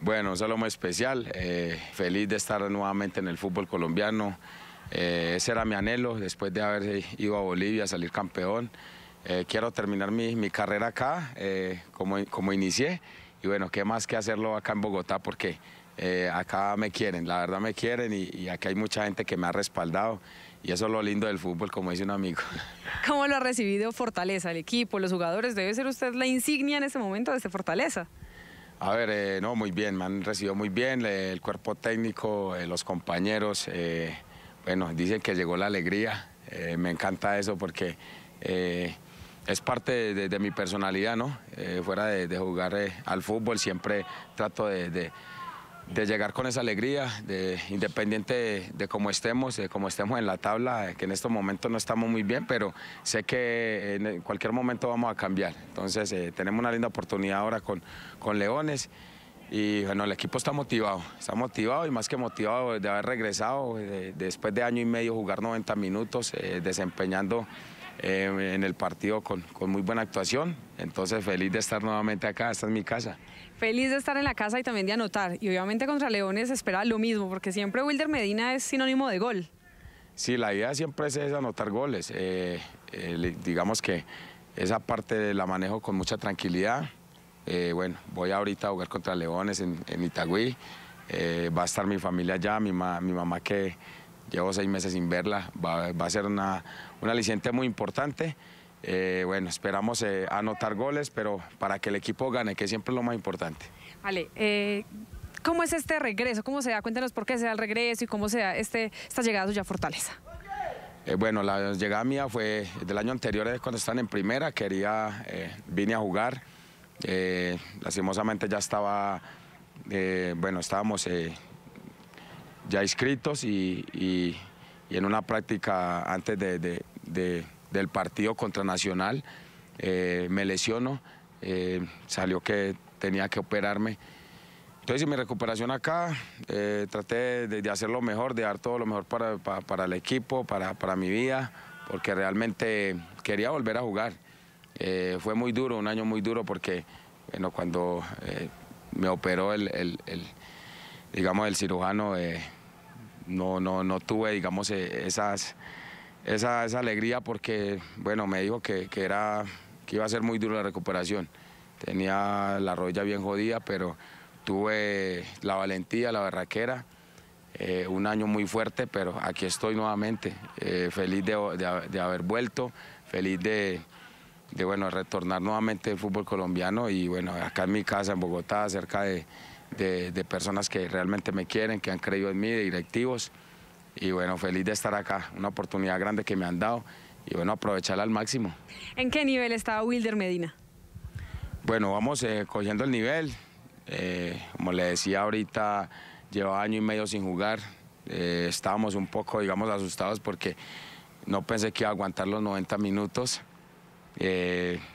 Bueno, un saludo muy especial, eh, feliz de estar nuevamente en el fútbol colombiano. Eh, ese era mi anhelo después de haber ido a Bolivia a salir campeón. Eh, quiero terminar mi, carrera acá, como, como inicié. Y bueno, qué más que hacerlo acá en Bogotá, porque acá me quieren, la verdad me quieren y, y acá hay mucha gente que me ha respaldado. Y eso es lo lindo del fútbol, como dice un amigo. ¿Cómo lo ha recibido Fortaleza, el equipo, los jugadores? Debe ser usted la insignia en este momento de Fortaleza. A ver, eh, no, muy bien, me han recibido muy bien, eh, el cuerpo técnico, eh, los compañeros, bueno, dicen que llegó la alegría, me encanta eso porque es parte de, mi personalidad, ¿no? fuera de jugar al fútbol siempre trato de de llegar con esa alegría, de, independiente de, cómo estemos, de cómo estemos en la tabla, que en estos momentos no estamos muy bien, pero sé que en cualquier momento vamos a cambiar. Entonces eh, tenemos una linda oportunidad ahora con, con Leones y bueno, el equipo está motivado, está motivado y más que motivado de haber regresado eh, después de año y medio jugar 90 minutos, eh, desempeñando eh, en el partido con, con muy buena actuación. Entonces feliz de estar nuevamente acá, esta es mi casa. Feliz de estar en la casa y también de anotar. Y obviamente contra Leones espera lo mismo, porque siempre Wilder Medina es sinónimo de gol. Sí, la idea siempre es, anotar goles. Eh, eh, digamos que esa parte la manejo con mucha tranquilidad. bueno, voy ahorita a jugar contra Leones en, en Itagüí. va a estar mi familia allá, mi, mi mamá que llevo seis meses sin verla, va, a ser una, una aliciente muy importante. Eh, bueno, esperamos eh, anotar goles, pero para que el equipo gane, que siempre es lo más importante. Vale, eh, ¿cómo es este regreso? ¿Cómo se da? Cuéntenos por qué se da el regreso y cómo se da este, esta llegada suya a Fortaleza. bueno, la llegada mía fue del año anterior, cuando estaban en primera, quería, vine a jugar. lastimosamente ya estaba, bueno, estábamos ya inscritos y, en una práctica antes del partido contra Nacional eh, me lesionó, eh, salió que tenía que operarme. Entonces en mi recuperación acá eh, traté de, hacer lo mejor, de dar todo lo mejor para, el equipo, para, mi vida, porque realmente quería volver a jugar. fue muy duro, un año muy duro porque bueno, cuando me operó digamos, el cirujano no, no, no tuve, digamos, eh, esa, alegría porque, bueno, me dijo que, era, que iba a ser muy duro la recuperación. Tenía la rodilla bien jodida, pero tuve la valentía, la barraquera, eh, un año muy fuerte, pero aquí estoy nuevamente, eh, feliz de, haber vuelto, feliz de, bueno, retornar nuevamente al fútbol colombiano y bueno, acá en mi casa en Bogotá, cerca de, de, personas que realmente me quieren, que han creído en mí, directivos. Y bueno, feliz de estar acá, una oportunidad grande que me han dado y bueno, aprovecharla al máximo. ¿En qué nivel estaba Wilder Medina? Bueno, vamos eh, cogiendo el nivel. Eh, como le decía ahorita, llevaba año y medio sin jugar. Eh, estábamos un poco, digamos, asustados porque no pensé que iba a aguantar los 90 minutos.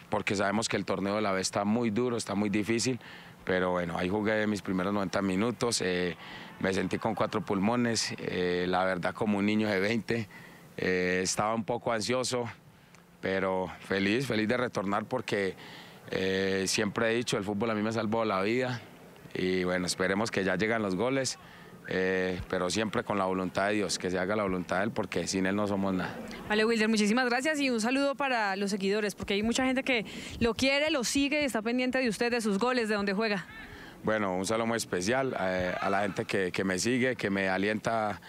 porque sabemos que el torneo de la B está muy duro, está muy difícil, pero bueno, ahí jugué mis primeros 90 minutos, eh, me sentí con cuatro pulmones, eh, la verdad como un niño de 20, eh, estaba un poco ansioso, pero feliz, feliz de retornar porque siempre he dicho, el fútbol a mí me salvó la vida y bueno, esperemos que ya llegan los goles. Eh, pero siempre con la voluntad de Dios, que se haga la voluntad de Él, porque sin Él no somos nada. Vale, Wilder, muchísimas gracias y un saludo para los seguidores, porque hay mucha gente que lo quiere, lo sigue y está pendiente de usted, de sus goles, de dónde juega. Bueno, un saludo muy especial eh, a la gente que, me sigue, que me alienta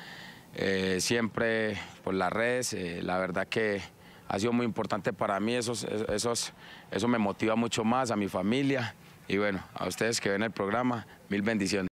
eh, siempre por las redes. la verdad que ha sido muy importante para mí, esos, esos, eso me motiva mucho más a mi familia. Y bueno, a ustedes que ven el programa, mil bendiciones.